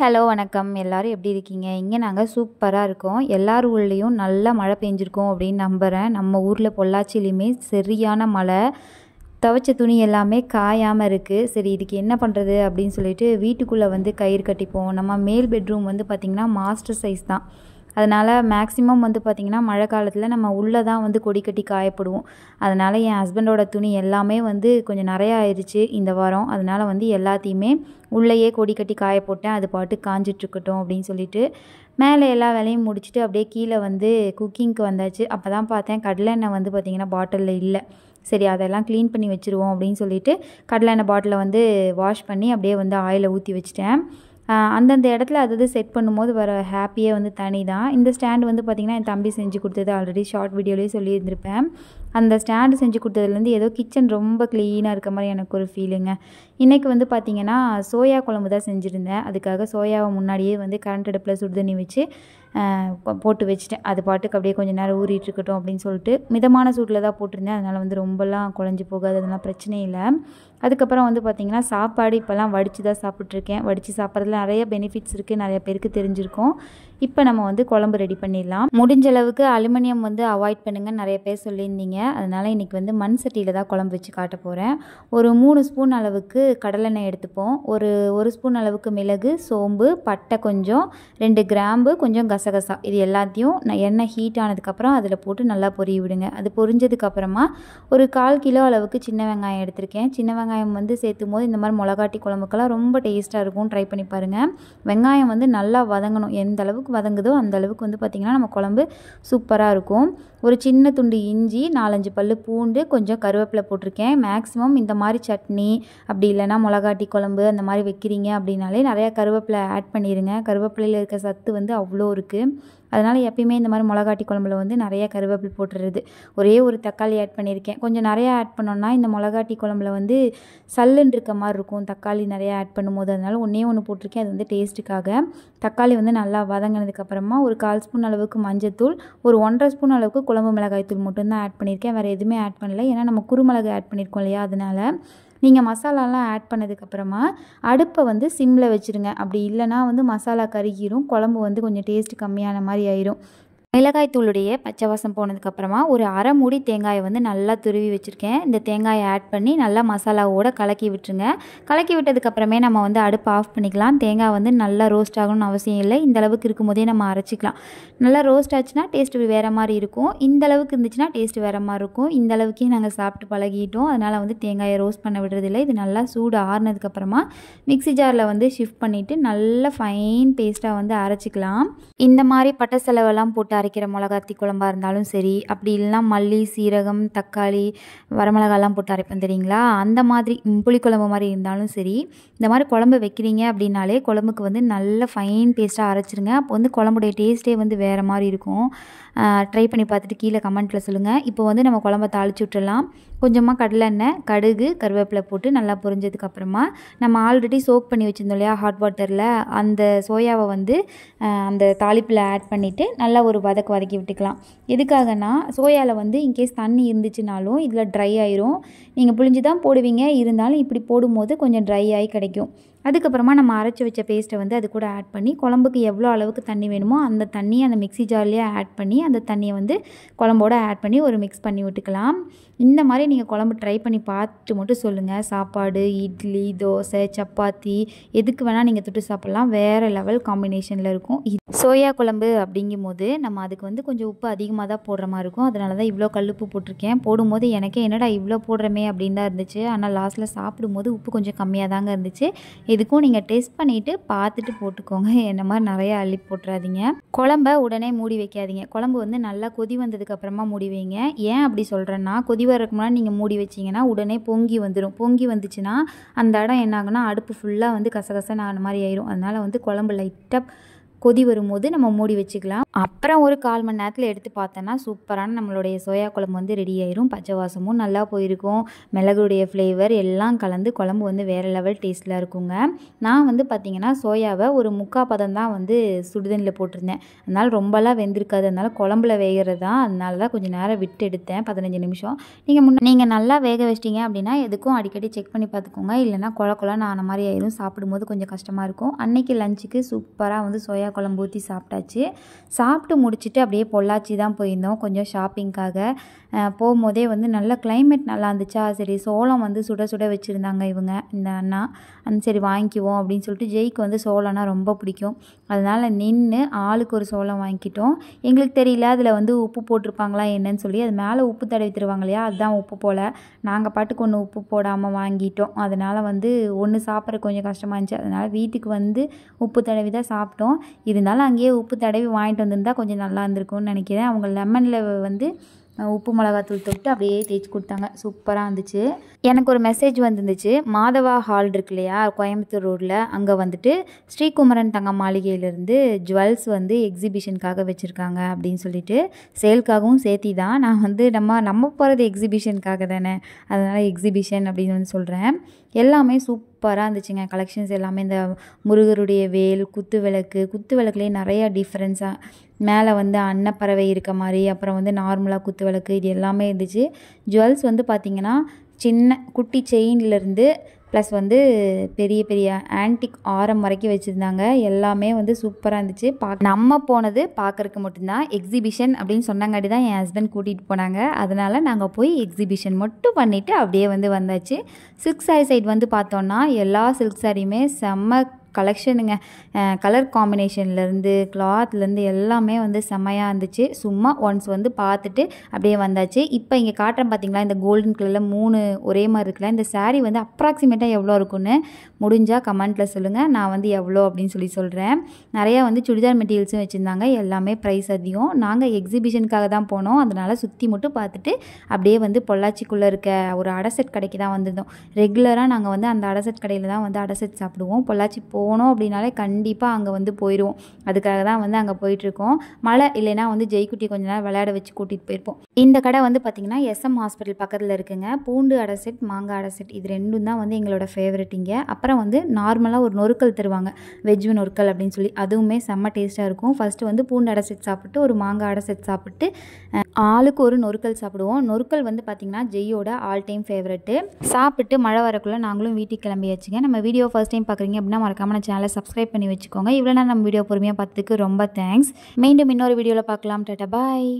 hello வணக்கம் எல்லோரும் எப்படி இருக்கீங்க இங்கே நாங்கள் சூப்பராக இருக்கோம் எல்லார் ஊர்லேயும் நல்லா மழை பெஞ்சிருக்கோம் அப்படின்னு நம்புகிறேன் நம்ம ஊரில் பொள்ளாச்சிலையுமே சரியான மழை துவைச்ச துணி எல்லாமே காயாமல் இருக்குது சரி இதுக்கு என்ன பண்ணுறது அப்படின்னு சொல்லிட்டு வீட்டுக்குள்ளே வந்து கயிறு கட்டிப்போம் நம்ம மேல் பெட்ரூம் வந்து பார்த்திங்கன்னா மாஸ்டர் சைஸ் தான் அதனால் மேக்ஸிமம் வந்து பார்த்திங்கன்னா மழை காலத்தில் நம்ம உள்ளே தான் வந்து கொடி கட்டி காயப்படுவோம் அதனால் என் ஹஸ்பண்டோட துணி எல்லாமே வந்து கொஞ்சம் நிறையா ஆயிடுச்சு இந்த வாரம் அதனால் வந்து எல்லாத்தையுமே உள்ளேயே கொடி கட்டி காய போட்டேன் அது பாட்டு காஞ்சிட்ருக்கட்டும் அப்படின்னு சொல்லிட்டு மேலே எல்லா வேலையும் முடிச்சுட்டு அப்படியே கீழே வந்து குக்கிங்க்கு வந்தாச்சு அப்போ தான் பார்த்தேன் கடலெண்ணெய் வந்து பார்த்திங்கன்னா பாட்டிலில் இல்லை சரி அதெல்லாம் க்ளீன் பண்ணி வச்சுருவோம் அப்படின்னு சொல்லிட்டு கடலெண்ணெய் பாட்டிலை வந்து வாஷ் பண்ணி அப்படியே வந்து ஆயிலை ஊற்றி வச்சுட்டேன் அந்தந்த இடத்துல அது செட் பண்ணும்போது வர ஹாப்பியே வந்து தனி தான் இந்த ஸ்டாண்டு வந்து பார்த்திங்கன்னா என் தம்பி செஞ்சு கொடுத்தது ஆல்ரெடி ஷார்ட் வீடியோலேயே சொல்லியிருந்திருப்பேன் அந்த ஸ்டாண்டு செஞ்சு கொடுத்ததுலேருந்து ஏதோ கிச்சன் ரொம்ப க்ளீனாக இருக்க மாதிரி எனக்கு ஒரு ஃபீலுங்க இன்றைக்கி வந்து பார்த்திங்கன்னா சோயா குழம்பு தான் செஞ்சுருந்தேன் அதுக்காக சோயாவை முன்னாடியே வந்து கரண்ட் அடுப்பில் சுடு தண்ணி வச்சு போட்டு வச்சுட்டேன் அது பாட்டுக்கு அப்படியே கொஞ்சம் நேரம் ஊறிட்டு இருக்கட்டும் அப்படின்னு சொல்லிட்டு மிதமான சூட்டில் தான் போட்டிருந்தேன் அதனால் வந்து ரொம்பலாம் குழஞ்சி போகாது அதெல்லாம் பிரச்சனை இல்லை அதுக்கப்புறம் வந்து பார்த்திங்கன்னா சாப்பாடு இப்போல்லாம் வடித்து தான் சாப்பிட்ருக்கேன் வடித்து சாப்பிட்றதுல நிறைய பெனிஃபிட்ஸ் இருக்குது நிறைய பேருக்கு தெரிஞ்சிருக்கும் இப்போ நம்ம வந்து குழம்பு ரெடி பண்ணிடலாம் முடிஞ்ச அளவுக்கு அலுமினியம் வந்து அவாய்ட் பண்ணுங்க நிறைய பேர் சொல்லியிருந்தீங்க அதனால் இன்றைக்கி வந்து மண் சட்டியில் தான் குழம்பு வச்சு காட்ட போகிறேன் ஒரு மூணு ஸ்பூன் அளவுக்கு கடலெண்ணெய் எடுத்துப்போம் ஒரு ஒரு ஸ்பூன் அளவுக்கு மிளகு சோம்பு பட்டை கொஞ்சம் ரெண்டு கிராம்பு கொஞ்சம் கசகசா இது எல்லாத்தையும் நான் எண்ணெய் ஹீட் ஆனதுக்கப்புறம் அதில் போட்டு நல்லா பொரிய விடுங்க அது பொரிஞ்சதுக்கப்புறமா ஒரு கால் கிலோ அளவுக்கு சின்ன வெங்காயம் எடுத்திருக்கேன் சின்ன வெங்காயம் வந்து சேர்த்தும் போது இந்த மாதிரி மிளகாட்டி குழம்புக்கெல்லாம் ரொம்ப டேஸ்ட்டாக இருக்கும் ட்ரை பண்ணி பாருங்கள் வெங்காயம் வந்து நல்லா வதங்கணும் எந்த அளவுக்கு அளவுக்கு வதங்குதோ அந்த அளவுக்கு வந்து பார்த்திங்கன்னா நம்ம குழம்பு சூப்பராக இருக்கும் ஒரு சின்ன துண்டு இஞ்சி நாலஞ்சு பல் பூண்டு கொஞ்சம் கருவேப்பிலை போட்டிருக்கேன் மேக்ஸிமம் இந்த மாதிரி சட்னி அப்படி இல்லைனா மிளகாட்டி குழம்பு அந்த மாதிரி வைக்கிறீங்க அப்படின்னாலே நிறையா கருவேப்பிலை ஆட் பண்ணிடுங்க கருவேப்பிலையில் இருக்க சத்து வந்து அவ்வளோ இருக்குது அதனால் எப்பயுமே இந்த மாதிரி மிளகாட்டி குழம்புல வந்து நிறையா கருவேப்பில் போட்டுடுறது ஒரே ஒரு தக்காளி ஆட் பண்ணியிருக்கேன் கொஞ்சம் நிறையா ஆட் பண்ணோன்னா இந்த மிளகாட்டி குழம்புல வந்து சல்லுன்னு இருக்க மாதிரி இருக்கும் தக்காளி நிறையா ஆட் பண்ணும்போது அதனால் ஒன்றே ஒன்று போட்டிருக்கேன் அது வந்து டேஸ்ட்டுக்காக தக்காளி வந்து நல்லா வதங்கினதுக்கப்புறமா ஒரு கால் ஸ்பூன் அளவுக்கு மஞ்சத்தூள் ஒரு ஒன்றரை ஸ்பூன் அளவுக்கு குழம்பு மிளகாய் தூள் மட்டும்தான் ஆட் பண்ணியிருக்கேன் வேறு எதுவுமே ஆட் பண்ணல ஏன்னா நம்ம குறுமிளகு ஆட் பண்ணியிருக்கோம் இல்லையா அதனால் நீங்கள் மசாலாலாம் ஆட் பண்ணதுக்கப்புறமா அடுப்பை வந்து சிம்மில் வச்சுருங்க அப்படி இல்லைனா வந்து மசாலா கருகிரும் குழம்பு வந்து கொஞ்சம் டேஸ்ட் கம்மியான மாதிரி ஆயிரும் மிளகாய் தூளுடைய பச்சை வாசம் போனதுக்கப்புறமா ஒரு அரை மூடி தேங்காயை வந்து நல்லா துருவி வச்சுருக்கேன் இந்த தேங்காயை ஆட் பண்ணி நல்லா மசாலாவோடு கலக்கி விட்டுருங்க கலக்கி விட்டதுக்கப்புறமே நம்ம வந்து அடுப்பு ஆஃப் பண்ணிக்கலாம் தேங்காய் வந்து நல்லா ரோஸ்ட் ஆகணும்னு அவசியம் இல்லை இந்தளவுக்கு இருக்கும் இருக்கும்போதே நம்ம அரைச்சிக்கலாம் நல்லா ரோஸ்ட் ஆச்சுன்னா டேஸ்ட்டு வேறு மாதிரி இருக்கும் இந்த அளவுக்கு இருந்துச்சுன்னா டேஸ்ட் வேறு மாதிரி இருக்கும் இந்த அளவுக்கே நாங்கள் சாப்பிட்டு பழகிட்டோம் அதனால் வந்து தேங்காயை ரோஸ்ட் பண்ண விடுறதில்லை இது நல்லா சூடு ஆறுனதுக்கப்புறமா மிக்சி ஜாரில் வந்து ஷிஃப்ட் பண்ணிவிட்டு நல்லா ஃபைன் பேஸ்ட்டாக வந்து அரைச்சிக்கலாம் இந்த மாதிரி பட்ட செலவெல்லாம் போட்டு அரைக்கிற மிளகாத்தி குழம்பாக இருந்தாலும் சரி அப்படி இல்லைனா மல்லி சீரகம் தக்காளி வரமிளகாலாம் போட்டு அரைப்பேன் தெரியுங்களா அந்த மாதிரி புளிக்குழம்பு மாதிரி இருந்தாலும் சரி இந்த மாதிரி குழம்பு வைக்கிறீங்க அப்படின்னாலே குழம்புக்கு வந்து நல்ல ஃபைன் பேஸ்ட்டாக அரைச்சிருங்க அப்போ வந்து குழம்புடைய டேஸ்ட்டே வந்து வேறு மாதிரி இருக்கும் ட்ரை பண்ணி பார்த்துட்டு கீழே கமெண்ட்டில் சொல்லுங்கள் இப்போ வந்து நம்ம குழம்ப தாளிச்சு விட்டுடலாம் கொஞ்சமாக கடலெண்ணெய் கடுகு கருவேப்பிலை போட்டு நல்லா பொரிஞ்சதுக்கப்புறமா நம்ம ஆல்ரெடி சோக் பண்ணி வச்சுருந்தோம் இல்லையா ஹாட் வாட்டரில் அந்த சோயாவை வந்து அந்த தாளிப்பில் ஆட் பண்ணிவிட்டு நல்லா ஒரு வதக்க வதக்கி விட்டுக்கலாம் எதுக்காகனா சோயாவில் வந்து இன்கேஸ் தண்ணி இருந்துச்சுனாலும் இதில் ட்ரை ஆயிரும் நீங்கள் புளிஞ்சு தான் போடுவீங்க இருந்தாலும் இப்படி போடும்போது கொஞ்சம் ட்ரை ஆகி கிடைக்கும் அதுக்கப்புறமா நம்ம அரைச்சி வச்ச பேஸ்ட்டை வந்து அது கூட ஆட் பண்ணி குழம்புக்கு எவ்வளோ அளவுக்கு தண்ணி வேணுமோ அந்த தண்ணியை அந்த மிக்சி ஜார்லேயே ஆட் பண்ணி அந்த தண்ணியை வந்து குழம்போட ஆட் பண்ணி ஒரு மிக்ஸ் பண்ணி விட்டுக்கலாம் இந்த மாதிரி நீங்கள் குழம்பு ட்ரை பண்ணி பார்த்துட்டு மட்டும் சொல்லுங்கள் சாப்பாடு இட்லி தோசை சப்பாத்தி எதுக்கு வேணால் நீங்கள் தொட்டு சாப்பிட்லாம் வேறு லெவல் காம்பினேஷனில் இருக்கும் சோயா குழம்பு அப்படிங்கும் போது நம்ம அதுக்கு வந்து கொஞ்சம் உப்பு அதிகமாக தான் போடுற மாதிரி இருக்கும் அதனால தான் இவ்வளோ கல்லுப்பு போட்டிருக்கேன் போடும்போது எனக்கே என்னடா இவ்வளோ போடுறமே அப்படின்னு தான் இருந்துச்சு ஆனால் லாஸ்ட்டில் சாப்பிடும்போது உப்பு கொஞ்சம் கம்மியாக தாங்க இருந்துச்சு இதுக்கும் நீங்கள் டெஸ்ட் பண்ணிவிட்டு பார்த்துட்டு போட்டுக்கோங்க என்ன மாதிரி நிறையா அள்ளி போட்டுறாதீங்க குழம்ப உடனே மூடி வைக்காதீங்க குழம்பு வந்து நல்லா கொதி வந்ததுக்கப்புறமா மூடி வைங்க ஏன் அப்படி சொல்கிறேன்னா கொதி வரக்கு முன்னாடி நீங்கள் மூடி வச்சிங்கன்னா உடனே பொங்கி வந்துடும் பொங்கி வந்துச்சுன்னா அந்த இடம் என்ன அடுப்பு ஃபுல்லாக வந்து கசகசன்னு ஆன மாதிரி ஆயிரும் அதனால் வந்து குழம்பு லைட்டாக கொதி வரும்போது நம்ம மூடி வச்சுக்கலாம் அப்புறம் ஒரு கால் மணி நேரத்தில் எடுத்து பார்த்தோன்னா சூப்பரான நம்மளுடைய சோயா குழம்பு வந்து ரெடி ஆயிரும் பச்சை வாசமும் நல்லா போயிருக்கும் மிளகுடைய ஃப்ளேவர் எல்லாம் கலந்து குழம்பு வந்து வேறு லெவல் டேஸ்ட்டில் இருக்குங்க நான் வந்து பார்த்திங்கன்னா சோயாவை ஒரு முக்கா பதம் தான் வந்து சுடுதண்ணில் போட்டிருந்தேன் அதனால் ரொம்பலாம் வெந்திருக்காது அதனால் குழம்புல வேகிறது தான் அதனால தான் கொஞ்சம் நேரம் விட்டு எடுத்தேன் பதினஞ்சு நிமிஷம் நீங்கள் முன் நீங்கள் நல்லா வேக வச்சிட்டிங்க அப்படின்னா எதுக்கும் அடிக்கடி செக் பண்ணி பார்த்துக்கோங்க இல்லைனா குழக்குலாம் நான் மாதிரி ஆயிரும் சாப்பிடும்போது கொஞ்சம் கஷ்டமாக இருக்கும் அன்னைக்கு லஞ்சுக்கு சூப்பராக வந்து சோயா நிறையா குழம்பு ஊற்றி சாப்பிட்டாச்சு சாப்பிட்டு முடிச்சுட்டு அப்படியே பொள்ளாச்சி தான் போயிருந்தோம் கொஞ்சம் ஷாப்பிங்க்காக போகும்போதே வந்து நல்ல கிளைமேட் நல்லா இருந்துச்சா சரி சோளம் வந்து சுட சுட வச்சுருந்தாங்க இவங்க இந்த அண்ணா அந்த சரி வாங்கிக்குவோம் அப்படின்னு சொல்லிட்டு ஜெய்க்கு வந்து சோளம்னா ரொம்ப பிடிக்கும் அதனால் நின்று ஆளுக்கு ஒரு சோளம் வாங்கிக்கிட்டோம் எங்களுக்கு தெரியல அதில் வந்து உப்பு போட்டிருப்பாங்களா என்னன்னு சொல்லி அது மேலே உப்பு தடவி தருவாங்க இல்லையா அதுதான் உப்பு போல் நாங்கள் பாட்டுக்கு ஒன்று உப்பு போடாமல் வாங்கிட்டோம் அதனால் வந்து ஒன்று சாப்பிட்ற கொஞ்சம் கஷ்டமாக இருந்துச்சு அதனால் வீட்டுக்கு வந்து உப்பு தடவி தான் சாப்பிட்டோம் இருந்தாலும் அங்கேயே உப்பு தடவி வாங்கிட்டு வந்திருந்தா கொஞ்சம் நல்லா இருந்திருக்கும்னு நினைக்கிறேன் அவங்க லெமனில் வந்து உப்பு மிளகாத்தூள் தொட்டு அப்படியே தேய்ச்சி கொடுத்தாங்க சூப்பராக இருந்துச்சு எனக்கு ஒரு மெசேஜ் வந்துருந்துச்சு மாதவா ஹால் இருக்கு இல்லையா கோயம்புத்தூர் ரோட்டில் அங்கே வந்துட்டு ஸ்ரீகுமரன் தங்க மாளிகையிலேருந்து ஜுவல்ஸ் வந்து எக்ஸிபிஷனுக்காக வச்சுருக்காங்க அப்படின்னு சொல்லிட்டு சேல்க்காகவும் சேர்த்தி தான் நான் வந்து நம்ம நம்ம போகிறது எக்ஸிபிஷனுக்காக தானே அதனால் எக்ஸிபிஷன் அப்படின்னு வந்து சொல்கிறேன் எல்லாமே சூப்பராக இருந்துச்சுங்க கலெக்ஷன்ஸ் எல்லாமே இந்த முருகருடைய வேல் குத்து விளக்கு குத்து விளக்குலேயே நிறையா டிஃப்ரென்ஸாக மேலே வந்து அன்னப்பறவை இருக்க மாதிரி அப்புறம் வந்து நார்மலாக குத்து விளக்கு இது எல்லாமே இருந்துச்சு ஜுவல்ஸ் வந்து பார்த்திங்கன்னா சின்ன குட்டி செயின்லேருந்து ப்ளஸ் வந்து பெரிய பெரிய ஆன்டிக் ஆரம் வரைக்கும் வச்சுருந்தாங்க எல்லாமே வந்து சூப்பராக இருந்துச்சு பா நம்ம போனது பார்க்குறக்கு மட்டும்தான் எக்ஸிபிஷன் அப்படின்னு சொன்னங்காடி தான் என் ஹஸ்பண்ட் கூட்டிகிட்டு போனாங்க அதனால் நாங்கள் போய் எக்ஸிபிஷன் மட்டும் பண்ணிவிட்டு அப்படியே வந்து வந்தாச்சு சில்க் சாரி சைட் வந்து பார்த்தோன்னா எல்லா சில்க் சாரியுமே செம்ம கலெக்ஷனுங்க கலர் காம்பினேஷன்லேருந்து கிளாத்லேருந்து எல்லாமே வந்து செம்மையாக இருந்துச்சு சும்மா ஒன்ஸ் வந்து பார்த்துட்டு அப்படியே வந்தாச்சு இப்போ இங்கே காட்டுறேன் பார்த்தீங்களா இந்த கோல்டன் கலரில் மூணு ஒரே மாதிரி இருக்குல்ல இந்த சாரீ வந்து அப்ராக்சிமேட்டாக எவ்வளோ இருக்குன்னு முடிஞ்சால் கமெண்ட்டில் சொல்லுங்கள் நான் வந்து எவ்வளோ அப்படின்னு சொல்லி சொல்கிறேன் நிறையா வந்து சுடிதார் மெட்டீரியல்ஸும் வச்சுருந்தாங்க எல்லாமே ப்ரைஸ் அதிகம் நாங்கள் எக்ஸிபிஷனுக்காக தான் போனோம் அதனால் சுற்றி மட்டும் பார்த்துட்டு அப்படியே வந்து பொள்ளாச்சிக்குள்ளே இருக்க ஒரு அடசெட் கடைக்கு தான் வந்திருந்தோம் ரெகுலராக நாங்கள் வந்து அந்த அடசெட் கடையில் தான் வந்து அடசெட் சாப்பிடுவோம் பொள்ளாச்சி போ போனோம் அப்படின்னாலே கண்டிப்பாக அங்கே வந்து போயிடுவோம் அதுக்காக தான் வந்து அங்கே போயிட்டுருக்கோம் மழை இல்லைனா வந்து ஜெய்குட்டி கொஞ்ச நேரம் விளையாட வச்சு கூட்டிகிட்டு போயிருப்போம் இந்த கடை வந்து பார்த்திங்கன்னா எஸ்எம் ஹாஸ்பிட்டல் பக்கத்தில் இருக்குங்க பூண்டு அடை செட் மாங்காய் அடை செட் இது ரெண்டும் தான் வந்து எங்களோட ஃபேவரட் இங்கே அப்புறம் வந்து நார்மலாக ஒரு நொறுக்கல் தருவாங்க வெஜ் நொறுக்கல் அப்படின்னு சொல்லி அதுவுமே செம்ம டேஸ்ட்டாக இருக்கும் ஃபஸ்ட்டு வந்து பூண்டு அடை செட் சாப்பிட்டு ஒரு மாங்காய் அடை செட் சாப்பிட்டு ஆளுக்கு ஒரு நொறுக்கல் சாப்பிடுவோம் நொறுக்கல் வந்து பார்த்திங்கன்னா ஜெய்யோட ஆல் டைம் ஃபேவரெட்டு சாப்பிட்டு மழை வரக்குள்ளே நாங்களும் வீட்டுக்கு கிளம்பியாச்சுங்க நம்ம வீடியோ ஃபஸ்ட் டைம் பார்க்குறீங்க அப்படின்னா மறக்காம மறக்காமல் சேனலை சப்ஸ்கிரைப் பண்ணி வச்சுக்கோங்க இவ்வளோ நான் நம்ம வீடியோ பொறுமையாக பார்த்துக்கு ரொம்ப தேங்க்ஸ் மீண்டும் இன்னொரு வீடியோவில் பார்க்கலாம் டாட்டா பாய்